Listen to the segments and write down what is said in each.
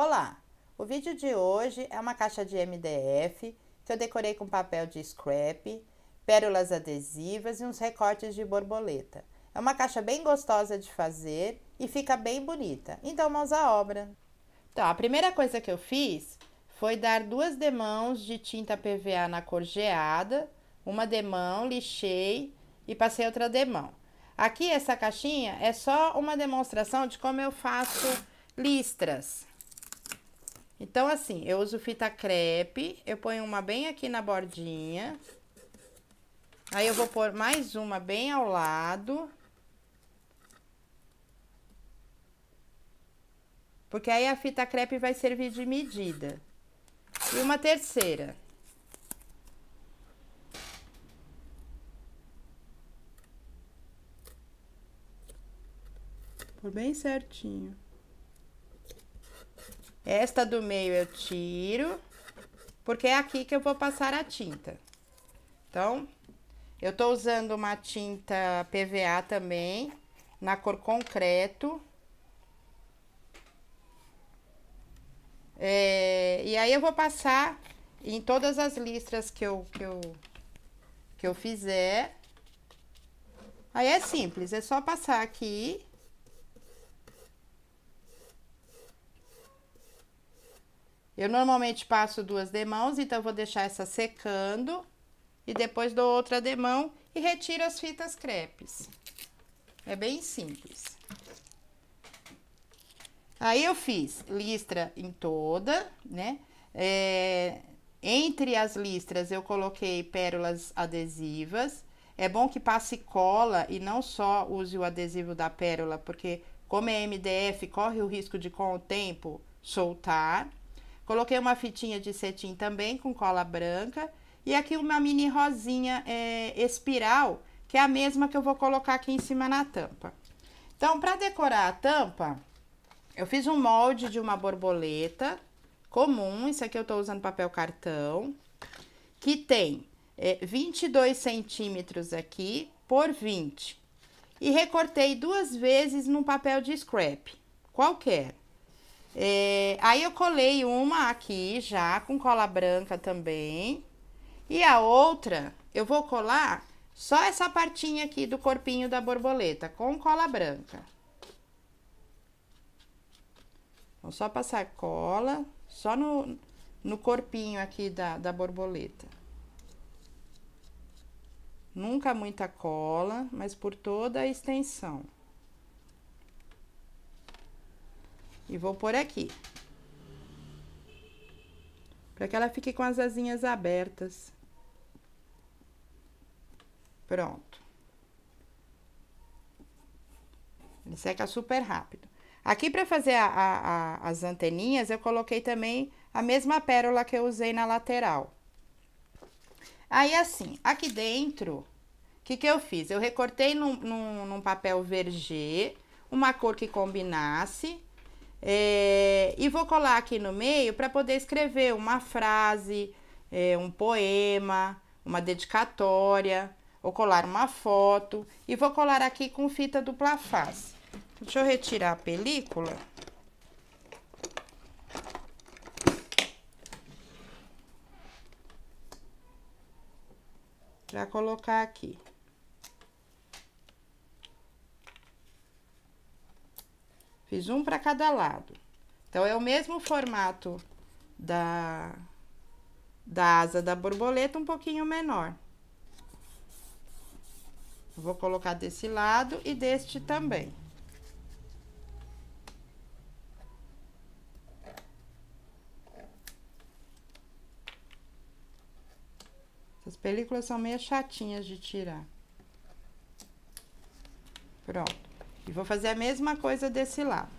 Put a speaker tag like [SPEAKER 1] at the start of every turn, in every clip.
[SPEAKER 1] Olá! O vídeo de hoje é uma caixa de MDF que eu decorei com papel de scrap, pérolas adesivas e uns recortes de borboleta. É uma caixa bem gostosa de fazer e fica bem bonita, então mãos à obra! Então, a primeira coisa que eu fiz foi dar duas demãos de tinta PVA na cor geada, uma demão, lixei e passei outra demão. Aqui essa caixinha é só uma demonstração de como eu faço listras. Então, assim, eu uso fita crepe, eu ponho uma bem aqui na bordinha. Aí eu vou pôr mais uma bem ao lado. Porque aí a fita crepe vai servir de medida. E uma terceira. Por bem certinho. Esta do meio eu tiro, porque é aqui que eu vou passar a tinta. Então, eu tô usando uma tinta PVA também, na cor concreto. É, e aí eu vou passar em todas as listras que eu, que eu, que eu fizer. Aí é simples, é só passar aqui Eu normalmente passo duas demãos, então vou deixar essa secando e depois dou outra demão e retiro as fitas crepes. É bem simples. Aí eu fiz listra em toda, né? É, entre as listras eu coloquei pérolas adesivas. É bom que passe cola e não só use o adesivo da pérola, porque como é MDF, corre o risco de com o tempo soltar. Coloquei uma fitinha de cetim também com cola branca. E aqui uma mini rosinha é, espiral, que é a mesma que eu vou colocar aqui em cima na tampa. Então, para decorar a tampa, eu fiz um molde de uma borboleta comum. Isso aqui eu estou usando papel cartão. Que tem é, 22 centímetros aqui por 20. E recortei duas vezes num papel de scrap, qualquer. É? É, aí eu colei uma aqui já com cola branca também. E a outra eu vou colar só essa partinha aqui do corpinho da borboleta com cola branca. Vou só passar cola só no, no corpinho aqui da, da borboleta. Nunca muita cola, mas por toda a extensão. E vou por aqui. Para que ela fique com as asinhas abertas. Pronto. Ele seca super rápido. Aqui para fazer a, a, a, as anteninhas, eu coloquei também a mesma pérola que eu usei na lateral. Aí, assim, aqui dentro, o que, que eu fiz? Eu recortei num, num, num papel vergê, uma cor que combinasse, é, e vou colar aqui no meio para poder escrever uma frase, é, um poema, uma dedicatória, ou colar uma foto. E vou colar aqui com fita dupla face. Deixa eu retirar a película. para colocar aqui. Fiz um para cada lado. Então, é o mesmo formato da, da asa da borboleta, um pouquinho menor. Vou colocar desse lado e deste também. Essas películas são meio chatinhas de tirar. Pronto. E vou fazer a mesma coisa desse lado.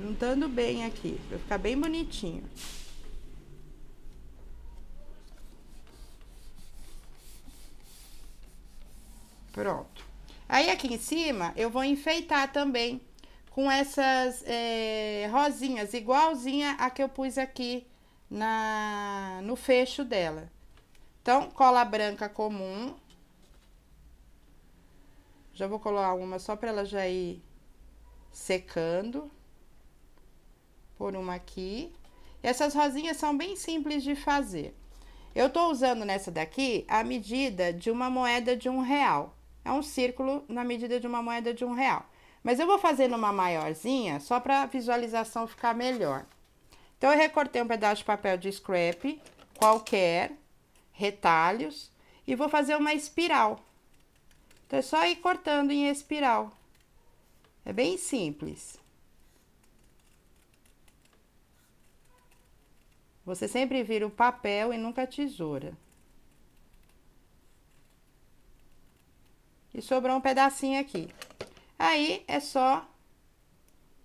[SPEAKER 1] Juntando bem aqui, pra ficar bem bonitinho. Pronto. Aí aqui em cima eu vou enfeitar também com essas é, rosinhas, igualzinha a que eu pus aqui na, no fecho dela. Então, cola branca comum, já vou colar uma só para ela já ir secando. Por uma aqui. E essas rosinhas são bem simples de fazer. Eu tô usando nessa daqui a medida de uma moeda de um real. É um círculo na medida de uma moeda de um real. Mas eu vou fazer numa maiorzinha, só para a visualização ficar melhor. Então, eu recortei um pedaço de papel de scrap, qualquer, retalhos, e vou fazer uma espiral. Então, é só ir cortando em espiral. É bem simples. Você sempre vira o papel e nunca a tesoura. E sobrou um pedacinho aqui. Aí, é só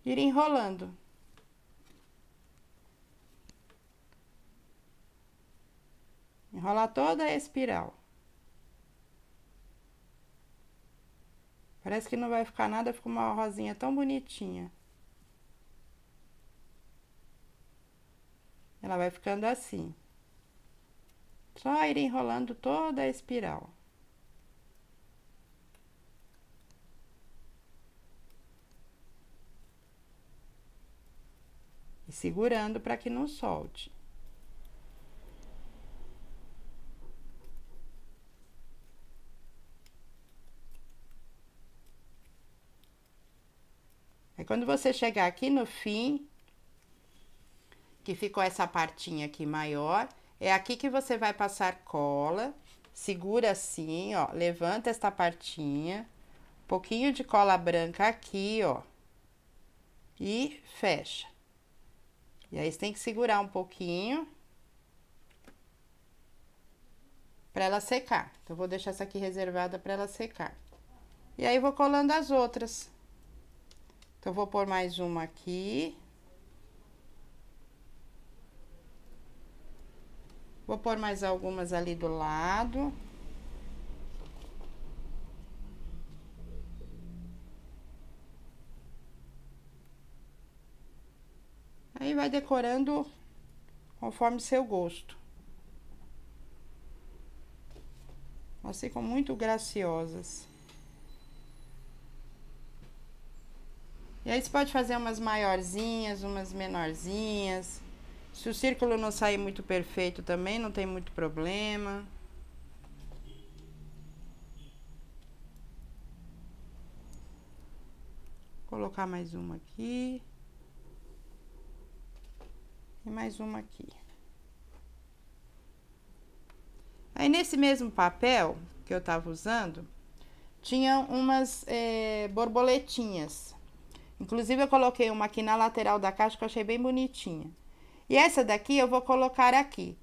[SPEAKER 1] ir enrolando. Enrolar toda a espiral. Parece que não vai ficar nada, ficou uma rosinha tão bonitinha. Ela vai ficando assim. Só ir enrolando toda a espiral. E segurando para que não solte. Quando você chegar aqui no fim, que ficou essa partinha aqui maior, é aqui que você vai passar cola, segura assim, ó, levanta esta partinha, pouquinho de cola branca aqui, ó, e fecha. E aí você tem que segurar um pouquinho para ela secar. Então, vou deixar essa aqui reservada para ela secar. E aí, vou colando as outras. Então, vou pôr mais uma aqui. Vou pôr mais algumas ali do lado. Aí, vai decorando conforme seu gosto. Elas ficam muito graciosas. E aí você pode fazer umas maiorzinhas, umas menorzinhas. Se o círculo não sair muito perfeito também, não tem muito problema. Vou colocar mais uma aqui. E mais uma aqui. Aí, nesse mesmo papel que eu tava usando, tinha umas é, borboletinhas. Inclusive, eu coloquei uma aqui na lateral da caixa que eu achei bem bonitinha. E essa daqui eu vou colocar aqui.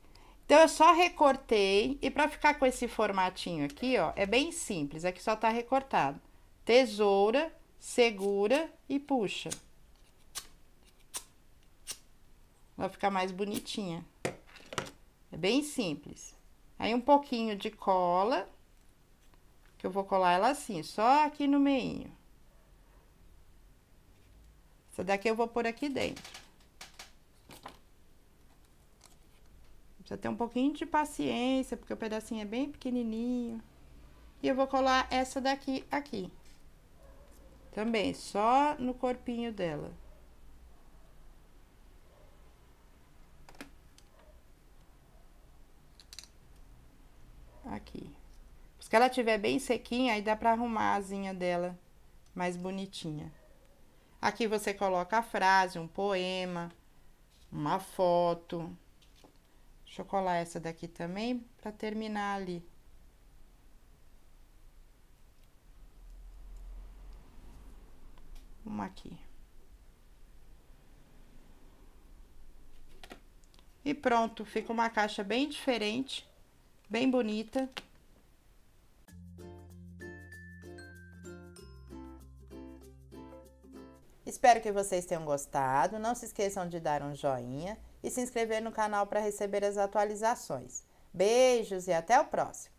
[SPEAKER 1] Então, eu só recortei e para ficar com esse formatinho aqui, ó, é bem simples. Aqui só tá recortado. Tesoura, segura e puxa. Vai ficar mais bonitinha. É bem simples. Aí, um pouquinho de cola, que eu vou colar ela assim, só aqui no meinho. Essa daqui eu vou pôr aqui dentro. Precisa ter um pouquinho de paciência, porque o pedacinho é bem pequenininho. E eu vou colar essa daqui aqui. Também, só no corpinho dela. Aqui. Se ela tiver bem sequinha, aí dá pra arrumar a asinha dela mais bonitinha. Aqui você coloca a frase, um poema, uma foto. Deixa eu colar essa daqui também para terminar ali. Uma aqui. E pronto, fica uma caixa bem diferente, bem bonita. Espero que vocês tenham gostado. Não se esqueçam de dar um joinha e se inscrever no canal para receber as atualizações. Beijos e até o próximo!